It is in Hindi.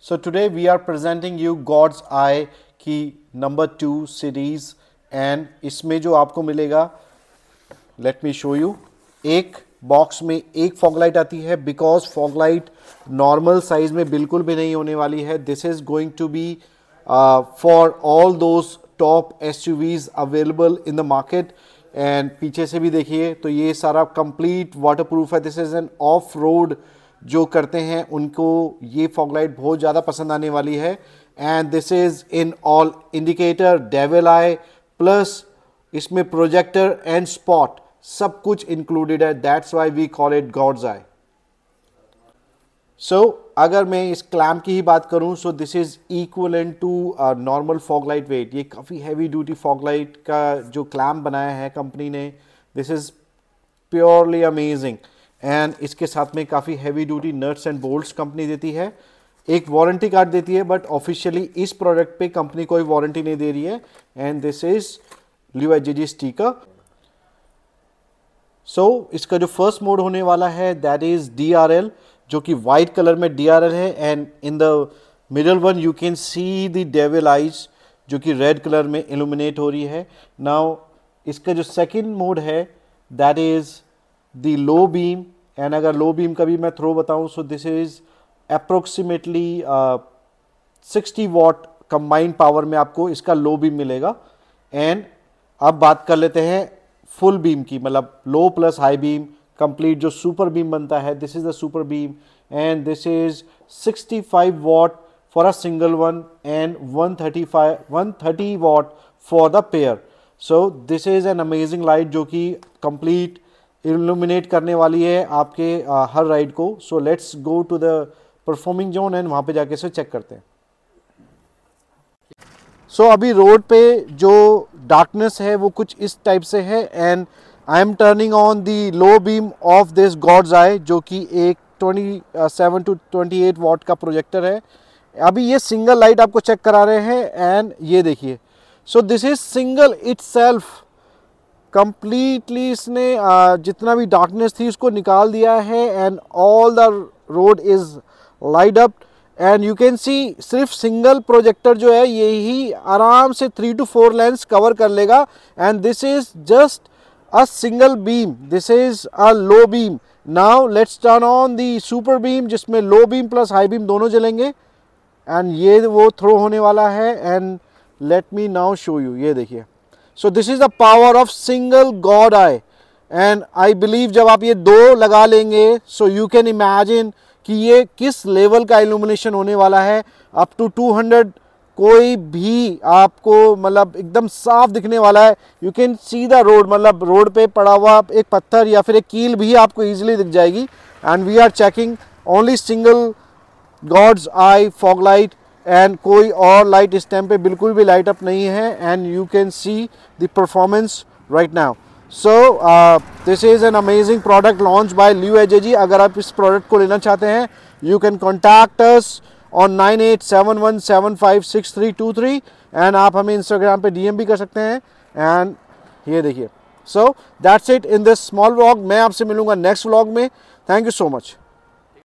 So today we are presenting you God's Eye की नंबर टू सीरीज एंड इसमें जो आपको मिलेगा लेट मी शो यू एक बॉक्स में एक फॉगलाइट आती है बिकॉज फॉगलाइट नॉर्मल साइज में बिल्कुल भी नहीं होने वाली है this is going to be for all those tops available in the market and पीछे से भी देखिए तो ये सारा कंप्लीट वाटरप्रूफ है this is an off road जो करते हैं उनको ये फॉगलाइट बहुत ज़्यादा पसंद आने वाली है and this is in all indicator devil eye plus इसमें प्रोजेक्टर एंड स्पॉट सब कुछ इंक्लूडेड है that's why we call it God's eye so अगर मैं इस क्लैम्प की ही बात करूं so this is equal and to normal fog light weight ये काफ़ी हैवी ड्यूटी फॉग लाइट का जो क्लैम्प बनाया है कंपनी ने this is purely amazing and इसके साथ में काफ़ी heavy duty nuts and bolts company देती है एक वारंटी कार्ड देती है बट ऑफिशियली इस प्रोडक्ट पे कंपनी कोई वारंटी नहीं दे रही है and this is G sticker so इसका जो फर्स्ट मोड होने वाला है दैट इज़ डी जो कि वाइट कलर में डी है and in the middle one you can see the devil eyes जो कि रेड कलर में इल्यूमिनेट हो रही है नाउ इसका जो सेकेंड मोड है that is the low beam and अगर लो बीम का भी मैं थ्रो बताऊं so this is approximately sixty watt combined power में आपको इसका लो बीम मिलेगा एंड अब बात कर लेते हैं फुल बीम की मतलब low plus high beam complete जो सुपर बीम बनता है this is the super beam and this is 65 watt for a single one and 135 thirty watt for the pair so this is an amazing light जो कि कंप्लीट इल्यूमिनेट करने वाली है आपके हर राइड को so let's go to the performing zone and वहाँ पे जाके इसे चेक करते हैं सो so, अभी रोड पे जो डार्कनेस है वो कुछ इस टाइप से है and I am turning on the low beam of this God's eye जो कि एक 27 टू 28 वॉट का प्रोजेक्टर है अभी ये सिंगल लाइट आपको चेक करा रहे हैं एंड ये देखिए so this is single itself completely इसने जितना भी डार्कनेस थी उसको निकाल दिया है and all the road is light up and you can see सिर्फ सिंगल प्रोजेक्टर जो है ये ही आराम से three two four lens cover कर लेगा and this is just a single beam this is a low beam now let's turn on the super beam जिसमें low beam plus high beam दोनों जलेंगे एंड ये वो थ्रो होने वाला है and let me now show you ये देखिए so this is the power of single God eye and I believe जब आप ये दो लगा लेंगे सो यू कैन इमेजिन कि ये किस लेवल का इल्यूमिनेशन होने वाला है अप टू 200 कोई भी आपको मतलब एकदम साफ दिखने वाला है you can see the road मतलब रोड पे पड़ा हुआ एक पत्थर या फिर एक कील भी आपको ईजिली दिख जाएगी and we are checking only single God's eye fog light and कोई और लाइट इस टाइम पे बिल्कुल भी लाइट अप नहीं है and you can see the performance right now so this is an amazing product launch by ल्यू एजे जी अगर आप इस प्रोडक्ट को लेना चाहते हैं you can contact us on nine eight seven one seven five six three two three and आप हमें इंस्टाग्राम पे डीएम भी कर सकते हैं एंड ये देखिए so that's it in this small vlog मैं आपसे मिलूंगा नेक्स्ट व्लॉग में थैंक यू सो मच